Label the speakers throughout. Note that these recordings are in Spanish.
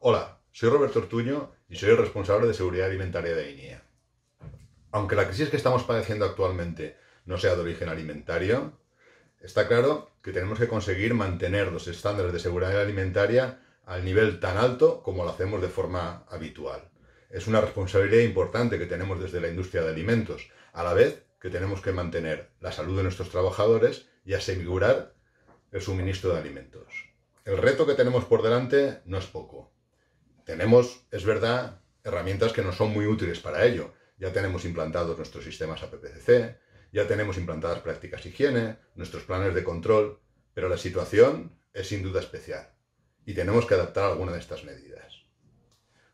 Speaker 1: Hola, soy Roberto Ortuño y soy el responsable de seguridad alimentaria de INIA. Aunque la crisis que estamos padeciendo actualmente no sea de origen alimentario, está claro que tenemos que conseguir mantener los estándares de seguridad alimentaria al nivel tan alto como lo hacemos de forma habitual. Es una responsabilidad importante que tenemos desde la industria de alimentos, a la vez que tenemos que mantener la salud de nuestros trabajadores y asegurar el suministro de alimentos. El reto que tenemos por delante no es poco. Tenemos, es verdad, herramientas que no son muy útiles para ello. Ya tenemos implantados nuestros sistemas APPCC, ya tenemos implantadas prácticas higiene, nuestros planes de control, pero la situación es sin duda especial y tenemos que adaptar alguna de estas medidas.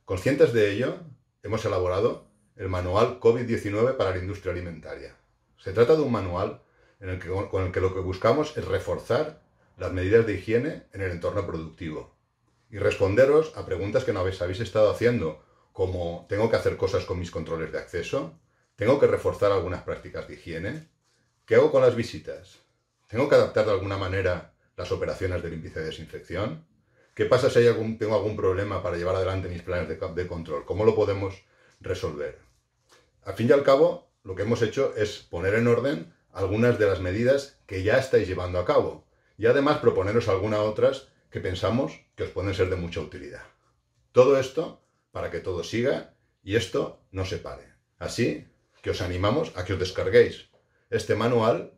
Speaker 1: Conscientes de ello, hemos elaborado el manual COVID-19 para la industria alimentaria. Se trata de un manual en el que, con el que lo que buscamos es reforzar las medidas de higiene en el entorno productivo, y responderos a preguntas que no habéis, estado haciendo, como ¿tengo que hacer cosas con mis controles de acceso? ¿Tengo que reforzar algunas prácticas de higiene? ¿Qué hago con las visitas? ¿Tengo que adaptar de alguna manera las operaciones de limpieza y desinfección? ¿Qué pasa si hay algún, tengo algún problema para llevar adelante mis planes de, de control? ¿Cómo lo podemos resolver? Al fin y al cabo, lo que hemos hecho es poner en orden algunas de las medidas que ya estáis llevando a cabo y además proponeros algunas otras que pensamos que os pueden ser de mucha utilidad. Todo esto para que todo siga y esto no se pare. Así que os animamos a que os descarguéis este manual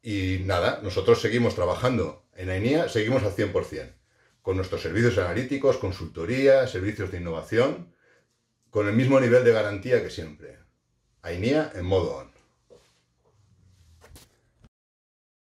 Speaker 1: y nada, nosotros seguimos trabajando en AINIA, seguimos al 100%, con nuestros servicios analíticos, consultoría, servicios de innovación, con el mismo nivel de garantía que siempre. AINIA en modo on.